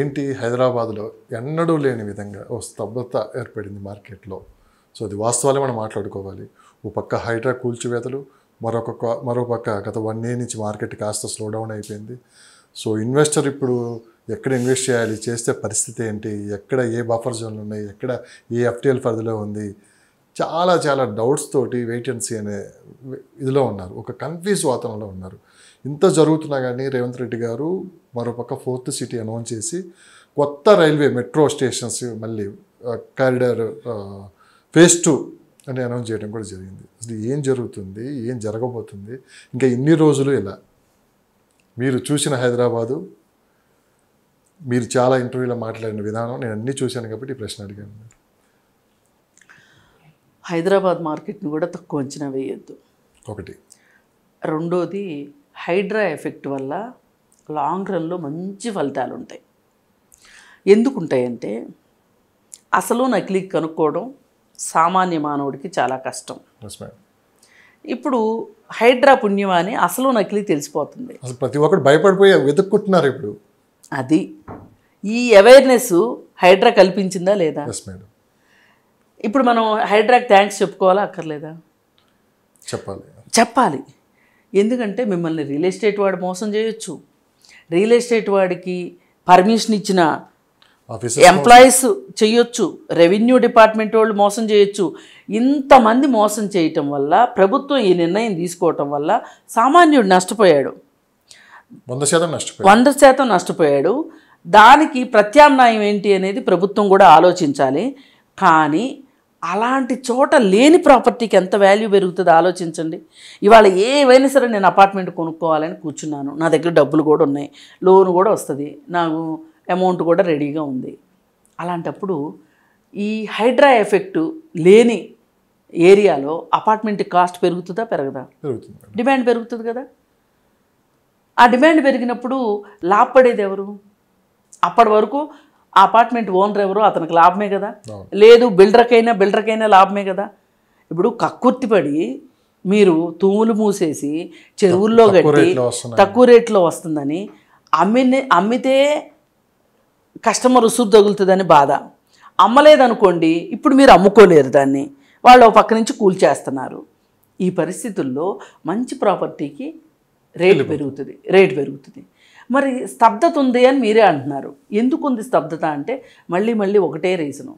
ఏంటి హైదరాబాద్లో ఎన్నడూ లేని విధంగా ఓ స్తబ్దత ఏర్పడింది మార్కెట్లో సో అది వాస్తవాలే మనం మాట్లాడుకోవాలి ఓ పక్క హైడ్రా కూల్చివేతలు మరొక మరోపక్క గత వన్ ఇయర్ నుంచి మార్కెట్ కాస్త స్లో డౌన్ అయిపోయింది సో ఇన్వెస్టర్ ఇప్పుడు ఎక్కడ ఇన్వెస్ట్ చేయాలి చేస్తే పరిస్థితి ఏంటి ఎక్కడ ఏ బఫర్ జోన్లు ఉన్నాయి ఎక్కడ ఏ ఎఫ్టీఎల్ పరిధిలో ఉంది చాలా చాలా డౌట్స్ తోటి వెయిటెన్సీ అనే ఇదిలో ఉన్నారు ఒక కన్ఫ్యూజ్ వాతావరణంలో ఉన్నారు ఇంత జరుగుతున్నా కానీ రేవంత్ రెడ్డి గారు మరోపక్క ఫోర్త్ సిటీ అనౌన్స్ చేసి కొత్త రైల్వే మెట్రో స్టేషన్స్ మళ్ళీ కారిడార్ ఫేజ్ టూ అని అనౌన్స్ చేయడం కూడా జరిగింది అసలు ఏం జరుగుతుంది ఏం జరగబోతుంది ఇంకా ఇన్ని రోజులు ఇలా మీరు చూసిన హైదరాబాదు మీరు చాలా ఇంటర్వ్యూలో మాట్లాడిన విధానం నేను అన్నీ చూశాను కాబట్టి ప్రశ్న అడిగాను హైదరాబాద్ మార్కెట్ని కూడా తక్కువ అంచనా వేయొద్దు ఒకటి రెండోది హైడ్రా ఎఫెక్ట్ వల్ల లాంగ్ రన్లో మంచి ఫలితాలు ఉంటాయి ఎందుకుంటాయంటే అసలు నకిలీ కనుక్కోవడం సామాన్య మానవుడికి చాలా కష్టం ఇప్పుడు హైడ్రా పుణ్యమా అని అసలు నకిలీ తెలిసిపోతుంది ప్రతి ఒక్కరు భయపడిపోయి వెతుక్కుంటున్నారు ఇప్పుడు అది ఈ అవేర్నెస్ హైడ్రా కల్పించిందా లేదా ఇప్పుడు మనం హైడ్రాకి థ్యాంక్స్ చెప్పుకోవాలా అక్కర్లేదా చెప్పాలి చెప్పాలి ఎందుకంటే మిమ్మల్ని రియల్ ఎస్టేట్ వాడు మోసం చేయొచ్చు రియల్ ఎస్టేట్ వాడికి పర్మిషన్ ఇచ్చిన ఎంప్లాయీస్ చేయొచ్చు రెవెన్యూ డిపార్ట్మెంట్ వాళ్ళు మోసం చేయొచ్చు ఇంతమంది మోసం చేయటం వల్ల ప్రభుత్వం ఈ నిర్ణయం తీసుకోవటం వల్ల సామాన్యుడు నష్టపోయాడు వంద శాతం నష్టపోయాడు వంద శాతం నష్టపోయాడు దానికి ప్రత్యామ్నాయం ఏంటి అనేది ప్రభుత్వం కూడా ఆలోచించాలి కానీ అలాంటి చోట లేని ప్రాపర్టీకి ఎంత వాల్యూ పెరుగుతుందో ఆలోచించండి ఇవాళ ఏవైనా సరే నేను అపార్ట్మెంట్ కొనుక్కోవాలని కూర్చున్నాను నా దగ్గర డబ్బులు కూడా ఉన్నాయి లోన్ కూడా వస్తుంది నాకు అమౌంట్ కూడా రెడీగా ఉంది అలాంటప్పుడు ఈ హైడ్రా ఎఫెక్ట్ లేని ఏరియాలో అపార్ట్మెంట్ కాస్ట్ పెరుగుతుందా పెరగదా డిమాండ్ పెరుగుతుంది కదా ఆ డిమాండ్ పెరిగినప్పుడు లాభపడేది ఎవరు అప్పటి వరకు ఆ అపార్ట్మెంట్ ఓనర్ ఎవరో అతనికి లాభమే కదా లేదు బిల్డర్కైనా బిల్డర్కైనా లాభమే కదా ఇప్పుడు కక్కుర్తిపడి మీరు తూములు మూసేసి చెరువుల్లో కట్టి తక్కువ రేట్లో వస్తుందని అమ్మిని అమ్మితే కస్టమర్ ఉసురు తగులుతుందని బాధ అమ్మలేదనుకోండి ఇప్పుడు మీరు అమ్ముకోలేరు దాన్ని వాళ్ళు పక్క నుంచి కూల్చేస్తున్నారు ఈ పరిస్థితుల్లో మంచి ప్రాపర్టీకి రేటు పెరుగుతుంది రేటు పెరుగుతుంది మరి స్తబ్దత ఉంది అని మీరే అంటున్నారు ఎందుకు ఉంది స్తబ్దత అంటే మళ్ళీ మళ్ళీ ఒకటే రీజను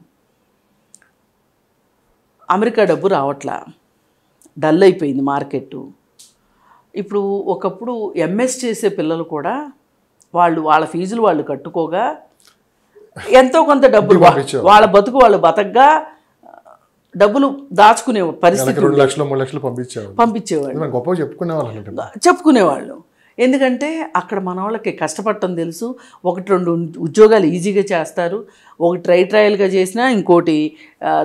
అమెరికా డబ్బు రావట్లా డల్ అయిపోయింది మార్కెట్టు ఇప్పుడు ఒకప్పుడు ఎంఎస్ చేసే పిల్లలు కూడా వాళ్ళు వాళ్ళ ఫీజులు వాళ్ళు కట్టుకోగా ఎంతో కొంత డబ్బులు వాళ్ళ బతుకు వాళ్ళు బతకగా డబ్బులు దాచుకునే పరిస్థితి రెండు లక్షలు పంపించేవాళ్ళు చెప్పుకునేవాళ్ళు చెప్పుకునేవాళ్ళు ఎందుకంటే అక్కడ మన వాళ్ళకి కష్టపడటం తెలుసు ఒకటి రెండు ఉద్యోగాలు ఈజీగా చేస్తారు ఒకటి ట్రై ట్రయల్గా చేసినా ఇంకోటి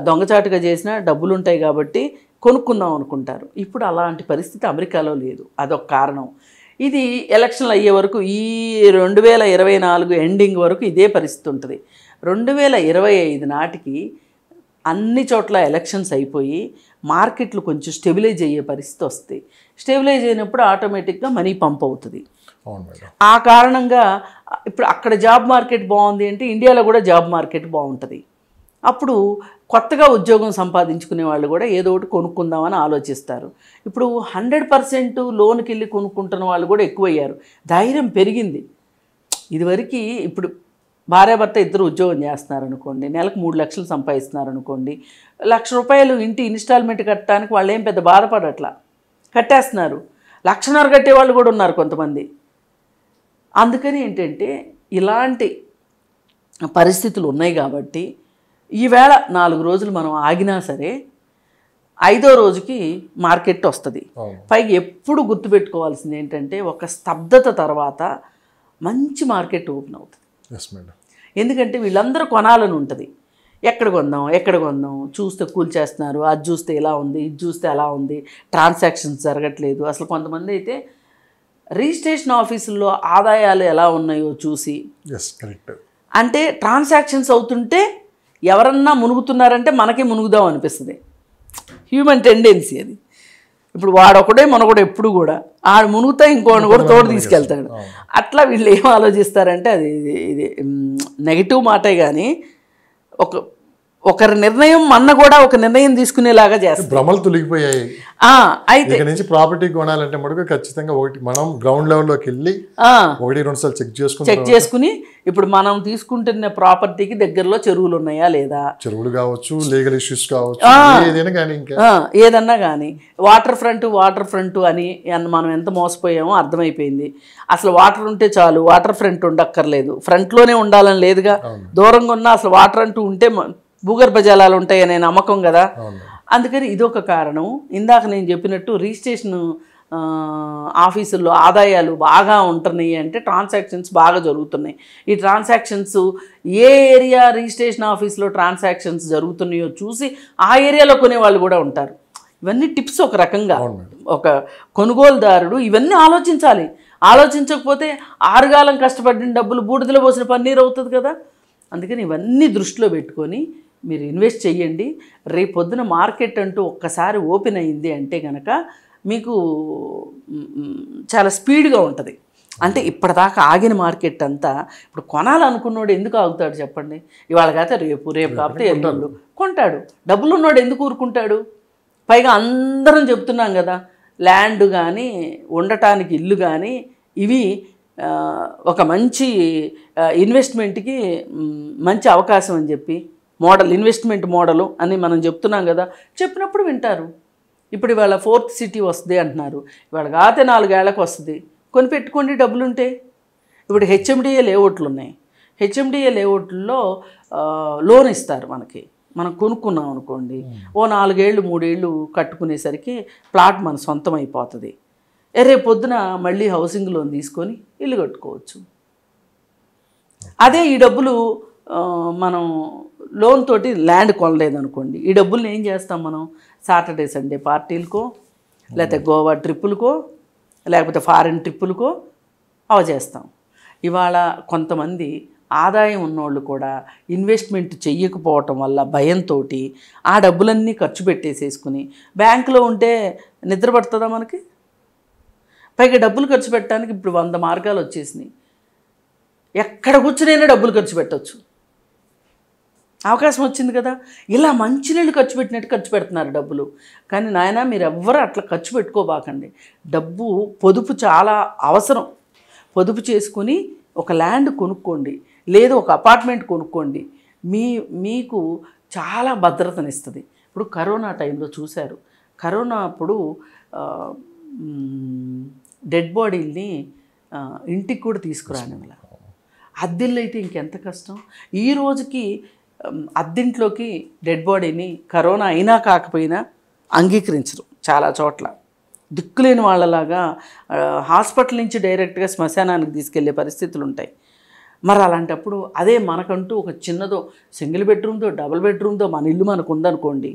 దొంగచాటుగా చేసినా డబ్బులు ఉంటాయి కాబట్టి కొనుక్కుందాం అనుకుంటారు ఇప్పుడు అలాంటి పరిస్థితి అమెరికాలో లేదు అదొక కారణం ఇది ఎలక్షన్లు అయ్యే వరకు ఈ రెండు వేల ఇరవై నాలుగు ఎండింగ్ వరకు ఇదే పరిస్థితి ఉంటుంది రెండు వేల ఇరవై ఐదు నాటికి అన్ని చోట్ల ఎలక్షన్స్ అయిపోయి మార్కెట్లు కొంచెం స్టెబిలైజ్ అయ్యే పరిస్థితి వస్తాయి స్టెబిలైజ్ అయినప్పుడు ఆటోమేటిక్గా మనీ పంప్ అవుతుంది ఆ కారణంగా ఇప్పుడు అక్కడ జాబ్ మార్కెట్ బాగుంది అంటే ఇండియాలో కూడా జాబ్ మార్కెట్ బాగుంటుంది అప్పుడు కొత్తగా ఉద్యోగం సంపాదించుకునే వాళ్ళు కూడా ఏదో ఒకటి కొనుక్కుందామని ఆలోచిస్తారు ఇప్పుడు హండ్రెడ్ పర్సెంట్ లోన్కి వెళ్ళి కొనుక్కుంటున్న వాళ్ళు కూడా ఎక్కువయ్యారు ధైర్యం పెరిగింది ఇదివరకు ఇప్పుడు భార్యాభర్త ఇద్దరు ఉద్యోగం చేస్తున్నారు అనుకోండి నెలకు మూడు లక్షలు సంపాదిస్తున్నారు అనుకోండి లక్ష రూపాయలు ఇంటి ఇన్స్టాల్మెంట్ కట్టడానికి వాళ్ళు ఏం పెద్ద బాధపడట్లా కట్టేస్తున్నారు లక్షన్నర కట్టే వాళ్ళు కూడా ఉన్నారు కొంతమంది అందుకని ఏంటంటే ఇలాంటి పరిస్థితులు ఉన్నాయి కాబట్టి ఈవేళ నాలుగు రోజులు మనం ఆగినా సరే ఐదో రోజుకి మార్కెట్ వస్తుంది పైగా ఎప్పుడు గుర్తుపెట్టుకోవాల్సింది ఏంటంటే ఒక స్తబ్దత తర్వాత మంచి మార్కెట్ ఓపెన్ అవుతుంది ఎందుకంటే వీళ్ళందరూ కొనాలని ఉంటుంది ఎక్కడ కొందాం ఎక్కడ కొందాం చూస్తే కూల్చేస్తున్నారు అది చూస్తే ఇలా ఉంది ఇది చూస్తే అలా ఉంది ట్రాన్సాక్షన్స్ జరగట్లేదు అసలు కొంతమంది అయితే రిజిస్ట్రేషన్ ఆఫీసుల్లో ఆదాయాలు ఎలా ఉన్నాయో చూసి అంటే ట్రాన్సాక్షన్స్ అవుతుంటే ఎవరన్నా మునుగుతున్నారంటే మనకే మునుగుదాం అనిపిస్తుంది హ్యూమన్ టెండెన్సీ అది ఇప్పుడు వాడొకడే కూడా ఎప్పుడు కూడా ఆడు మునుగుతా ఇంకోటి కూడా తోడు తీసుకెళ్తాడు అట్లా వీళ్ళు ఏం ఆలోచిస్తారంటే అది ఇది నెగిటివ్ మాటే కానీ ఒక ఒకరి నిర్ణయం మన కూడా ఒక నిర్ణయం తీసుకునేలాగా చేస్తారు భ్రమలు తొలగిపోయాయి అయితే నుంచి ప్రాపర్టీ కొనాలంటే మటుకు ఖచ్చితంగా ఒకటి మనం గ్రౌండ్ లెవెల్లోకి వెళ్ళి ఒకటి రెండు సార్లు చెక్ చేసుకుని చెక్ చేసుకుని ఇప్పుడు మనం తీసుకుంటున్న ప్రాపర్టీకి దగ్గరలో చెరువులు ఉన్నాయా లేదా చెరువులు కావచ్చు లీగల్ ఇష్యూస్ కావచ్చు ఏదైనా కానీ ఏదన్నా కానీ వాటర్ ఫ్రంట్ వాటర్ ఫ్రంట్ అని మనం ఎంత మోసపోయామో అర్థమైపోయింది అసలు వాటర్ ఉంటే చాలు వాటర్ ఫ్రంట్ ఉండక్కర్లేదు ఫ్రంట్లోనే ఉండాలని లేదుగా దూరంగా ఉన్నా అసలు వాటర్ అంటూ ఉంటే భూగర్భ జలాలు ఉంటాయనే నమ్మకం కదా అందుకని ఇదొక కారణం ఇందాక నేను చెప్పినట్టు రిజిస్ట్రేషన్ ఆఫీసుల్లో ఆదాయాలు బాగా ఉంటున్నాయి అంటే ట్రాన్సాక్షన్స్ బాగా జరుగుతున్నాయి ఈ ట్రాన్సాక్షన్స్ ఏ ఏరియా రిజిస్ట్రేషన్ ఆఫీస్లో ట్రాన్సాక్షన్స్ జరుగుతున్నాయో చూసి ఆ ఏరియాలో కొనే వాళ్ళు కూడా ఉంటారు ఇవన్నీ టిప్స్ ఒక రకంగా ఒక కొనుగోలుదారుడు ఇవన్నీ ఆలోచించాలి ఆలోచించకపోతే ఆరుగాలం కష్టపడిన డబ్బులు బూడిదలో పోసిన పన్నీరు అవుతుంది కదా అందుకని ఇవన్నీ దృష్టిలో పెట్టుకొని మీరు ఇన్వెస్ట్ చేయండి రేపొద్దున మార్కెట్ అంటూ ఒక్కసారి ఓపెన్ అయింది అంటే కనుక మీకు చాలా స్పీడ్గా ఉంటుంది అంటే ఇప్పటిదాకా ఆగిన మార్కెట్ అంతా ఇప్పుడు కొనాలనుకున్నోడు ఎందుకు ఆగుతాడు చెప్పండి ఇవాళ కాకపోతే రేపు రేపు కాకపోతే ఎల్లుండు కొంటాడు డబ్బులు ఉన్నోడు ఎందుకు ఊరుకుంటాడు పైగా అందరం చెప్తున్నాం కదా ల్యాండ్ కానీ ఉండటానికి ఇల్లు కానీ ఇవి ఒక మంచి ఇన్వెస్ట్మెంట్కి మంచి అవకాశం అని చెప్పి మోడల్ ఇన్వెస్ట్మెంట్ మోడలు అని మనం చెప్తున్నాం కదా చెప్పినప్పుడు వింటారు ఇప్పుడు ఇవాళ ఫోర్త్ సిటీ వస్తుంది అంటున్నారు ఇవాళ కాతే నాలుగేళ్లకు వస్తుంది కొని పెట్టుకోండి డబ్బులుంటే ఇప్పుడు హెచ్ఎండిఏ లేఅవుట్లు ఉన్నాయి హెచ్ఎండిఏ లేఅవుట్లో లోన్ ఇస్తారు మనకి మనం కొనుక్కున్నాం అనుకోండి ఓ నాలుగేళ్ళు మూడేళ్ళు కట్టుకునేసరికి ప్లాట్ మన సొంతం అయిపోతుంది రేపు పొద్దున మళ్ళీ హౌసింగ్ లోన్ తీసుకొని ఇల్లు కట్టుకోవచ్చు అదే ఈ డబ్బులు మనం లోన్ తోటి ల్యాండ్ కొనలేదనుకోండి ఈ డబ్బుల్ని ఏం చేస్తాం మనం సాటర్డే సండే పార్టీలకో లేకపోతే గోవా ట్రిప్పులకో లేకపోతే ఫారిన్ ట్రిప్పులకో అవ చేస్తాం ఇవాళ కొంతమంది ఆదాయం ఉన్నోళ్ళు కూడా ఇన్వెస్ట్మెంట్ చెయ్యకపోవటం వల్ల భయంతో ఆ డబ్బులన్నీ ఖర్చు పెట్టేసేసుకుని బ్యాంకులో ఉంటే నిద్ర పడుతుందా మనకి పైగా డబ్బులు ఖర్చు పెట్టడానికి ఇప్పుడు వంద మార్గాలు వచ్చేసినాయి ఎక్కడ కూర్చునైనా డబ్బులు ఖర్చు పెట్టవచ్చు అవకాశం వచ్చింది కదా ఇలా మంచినీళ్ళు ఖర్చు పెట్టినట్టు ఖర్చు పెడుతున్నారు డబ్బులు కానీ నాయన మీరు ఎవ్వరూ అట్లా ఖర్చు పెట్టుకోబాకండి డబ్బు పొదుపు చాలా అవసరం పొదుపు చేసుకుని ఒక ల్యాండ్ కొనుక్కోండి లేదా ఒక అపార్ట్మెంట్ కొనుక్కోండి మీ మీకు చాలా భద్రతనిస్తుంది ఇప్పుడు కరోనా టైంలో చూశారు కరోనా అప్పుడు డెడ్ బాడీల్ని ఇంటికి కూడా తీసుకురాని అలా అద్దెల్లో అయితే ఇంకెంత కష్టం ఈ రోజుకి అద్దింట్లోకి డెడ్ బాడీని కరోనా అయినా కాకపోయినా అంగీకరించరు చాలా చోట్ల లేని వాళ్ళలాగా హాస్పిటల్ నుంచి డైరెక్ట్గా శ్మశానానికి తీసుకెళ్లే పరిస్థితులు ఉంటాయి మరి అలాంటప్పుడు అదే మనకంటూ ఒక చిన్నదో సింగిల్ బెడ్రూమ్తో డబుల్ బెడ్రూమ్తో మన ఇల్లు మనకు ఉందనుకోండి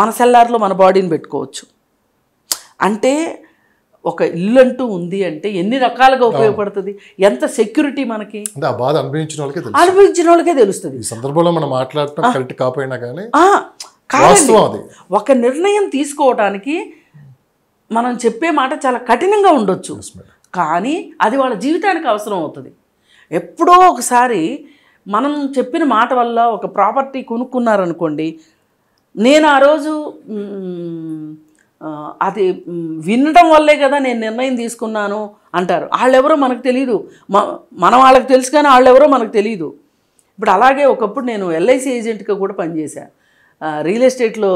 మన సెల్లార్లో మన బాడీని పెట్టుకోవచ్చు అంటే ఒక ఇల్లు అంటూ ఉంది అంటే ఎన్ని రకాలుగా ఉపయోగపడుతుంది ఎంత సెక్యూరిటీ మనకి బాధ అనుభవించిన వాళ్ళకే అనుభవించిన వాళ్ళకే తెలుస్తుంది ఈ సందర్భంలో మనం మాట్లాడటం కరెక్ట్ కాకపోయినా కానీ ఒక నిర్ణయం తీసుకోవడానికి మనం చెప్పే మాట చాలా కఠినంగా ఉండొచ్చు కానీ అది వాళ్ళ జీవితానికి అవసరం అవుతుంది ఎప్పుడో ఒకసారి మనం చెప్పిన మాట వల్ల ఒక ప్రాపర్టీ కొనుక్కున్నారనుకోండి నేను ఆ రోజు అది వినడం వల్లే కదా నేను నిర్ణయం తీసుకున్నాను అంటారు వాళ్ళెవరో మనకు తెలియదు మనం వాళ్ళకి తెలుసు కానీ వాళ్ళెవరో మనకు తెలియదు ఇప్పుడు అలాగే ఒకప్పుడు నేను ఎల్ఐసి ఏజెంట్గా కూడా పనిచేశాను రియల్ ఎస్టేట్లో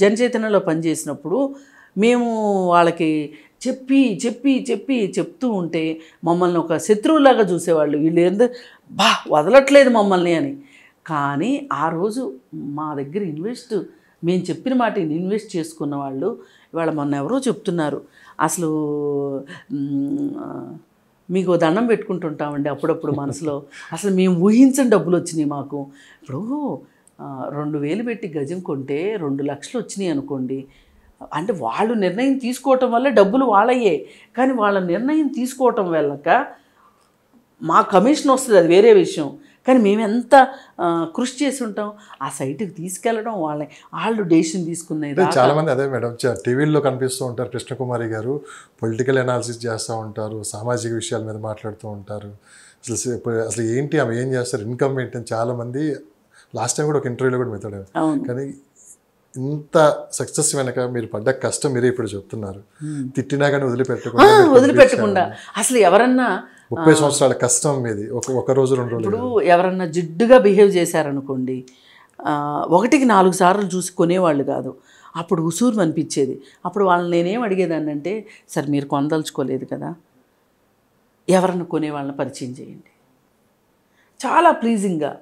జనచైతన్యంలో పనిచేసినప్పుడు మేము వాళ్ళకి చెప్పి చెప్పి చెప్పి చెప్తూ ఉంటే మమ్మల్ని ఒక శత్రువులాగా చూసేవాళ్ళు వీళ్ళు ఏంది బా వదలట్లేదు మమ్మల్ని అని కానీ ఆ రోజు మా దగ్గర ఇన్వెస్ట్ మేము చెప్పిన మాట ఇన్వెస్ట్ చేసుకున్న వాళ్ళు ఇవాళ మొన్న ఎవరో చెప్తున్నారు అసలు మీకు దండం పెట్టుకుంటుంటామండి అప్పుడప్పుడు మనసులో అసలు మేము ఊహించని డబ్బులు వచ్చినాయి మాకు ఇప్పుడు రెండు వేలు పెట్టి గజం కొంటే రెండు లక్షలు వచ్చినాయి అనుకోండి అంటే వాళ్ళు నిర్ణయం తీసుకోవటం వల్ల డబ్బులు వాళ్ళయ్యే కానీ వాళ్ళ నిర్ణయం తీసుకోవటం వల్లక మా కమిషన్ వస్తుంది అది వేరే విషయం కానీ మేము ఎంత కృషి చేసి ఉంటాం ఆ సైట్కి తీసుకెళ్ళడం వాళ్ళని వాళ్ళు డెసిషన్ చాలా చాలామంది అదే మేడం టీవీల్లో కనిపిస్తూ ఉంటారు కృష్ణకుమారి గారు పొలిటికల్ అనాలిసిస్ చేస్తూ ఉంటారు సామాజిక విషయాల మీద మాట్లాడుతూ ఉంటారు అసలు అసలు ఏంటి ఆమె ఏం చేస్తారు ఇన్కమ్ ఏంటి చాలా చాలామంది లాస్ట్ టైం కూడా ఒక ఇంటర్వ్యూలో కూడా మెత్తాడు కానీ ఇంత సక్సెస్ వెనక మీరు పడ్డ కష్టం మీరే ఇప్పుడు చెప్తున్నారు తిట్టినా కానీ వదిలిపెట్టకుండా వదిలిపెట్టకుండా అసలు ఎవరన్నా ముప్పై సంవత్సరాల కష్టం మీది ఒక ఒక రోజు రెండు రోజులు ఇప్పుడు ఎవరన్నా జిడ్డుగా బిహేవ్ చేశారనుకోండి ఒకటికి నాలుగు సార్లు చూసి కొనేవాళ్ళు కాదు అప్పుడు ఉసూరు అనిపించేది అప్పుడు వాళ్ళని నేనేం అడిగేదాన్ని అంటే సార్ మీరు కొనదలుచుకోలేదు కదా ఎవరన్నా కొనేవాళ్ళని పరిచయం చేయండి చాలా ప్లీజింగ్గా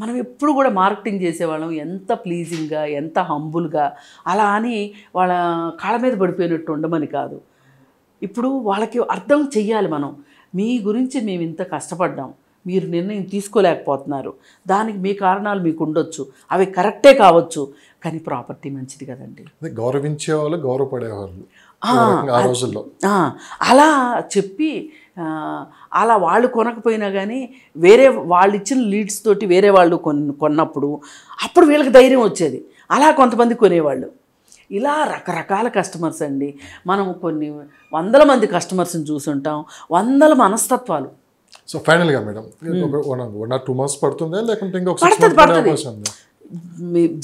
మనం ఎప్పుడు కూడా మార్కెటింగ్ చేసేవాళ్ళం ఎంత ప్లీజింగ్గా ఎంత హంబుల్గా అలా అని వాళ్ళ కాళ్ళ మీద పడిపోయినట్టు ఉండమని కాదు ఇప్పుడు వాళ్ళకి అర్థం చెయ్యాలి మనం మీ గురించి మేము ఇంత కష్టపడ్డాం మీరు నిర్ణయం తీసుకోలేకపోతున్నారు దానికి మీ కారణాలు మీకు ఉండొచ్చు అవి కరెక్టే కావచ్చు కానీ ప్రాపర్టీ మంచిది కదండి గౌరవించేవాళ్ళు గౌరవపడేవాళ్ళు ఆ రోజుల్లో అలా చెప్పి అలా వాళ్ళు కొనకపోయినా కానీ వేరే వాళ్ళు ఇచ్చిన లీడ్స్ తోటి వేరే వాళ్ళు కొన్నప్పుడు అప్పుడు వీళ్ళకి ధైర్యం వచ్చేది అలా కొంతమంది కొనేవాళ్ళు ఇలా రకరకాల కస్టమర్స్ అండి మనం కొన్ని వందల మంది కస్టమర్స్ని చూసుంటాం వందల మనస్తత్వాలు సో ఫైనల్గా madam one or two months పడుతుందా లేకుంటే ఇంకొక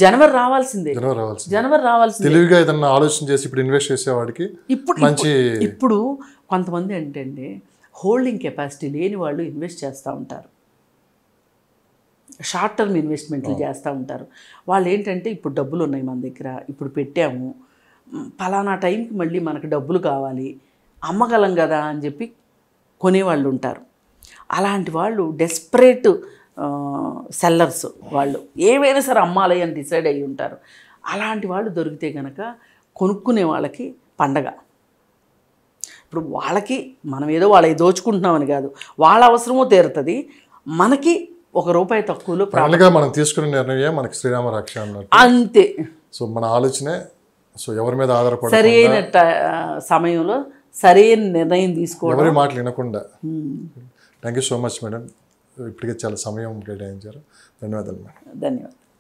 జనవరి రావాల్సిందే జనవరి రావాల్సింది తెలివిగా ఏదన్నా ఆలోచన చేసి ఇప్పుడు ఇన్వెస్ట్ చేసేవాడికి ఇప్పుడు మంచి ఇప్పుడు కొంతమంది ఏంటంటే హోల్డింగ్ కెపాసిటీ లేని వాళ్ళు ఇన్వెస్ట్ చేస్తూ ఉంటారు షార్ట్ టర్మ్ ఇన్వెస్ట్మెంట్లు చేస్తూ ఉంటారు వాళ్ళు ఏంటంటే ఇప్పుడు డబ్బులు ఉన్నాయి మన దగ్గర ఇప్పుడు పెట్టాము పలానా టైంకి మళ్ళీ మనకు డబ్బులు కావాలి అమ్మగలం కదా అని చెప్పి కొనేవాళ్ళు ఉంటారు అలాంటి వాళ్ళు డెస్పరేట్ సెల్లర్స్ వాళ్ళు ఏవైనా సరే అమ్మాలి అని డిసైడ్ అయ్యి ఉంటారు అలాంటి వాళ్ళు దొరికితే కనుక కొనుక్కునే వాళ్ళకి పండగ ఇప్పుడు వాళ్ళకి మనం ఏదో వాళ్ళకి దోచుకుంటున్నామని కాదు వాళ్ళ అవసరమో తీరుతుంది మనకి ఒక రూపాయి తక్కువలో మనం తీసుకునే నిర్ణయం మనకి శ్రీరామ రక్ష అంతే సో మన ఆలోచనే సో ఎవరి మీద ఆధారపడ సరైన సమయంలో సరైన నిర్ణయం తీసుకోవడం ఎవరి మాటలు వినకుండా thank you so much madam ఇప్పటికే చాలా సమయం కేటాయించారు ధన్యవాదాలు మేడం ధన్యవాదాలు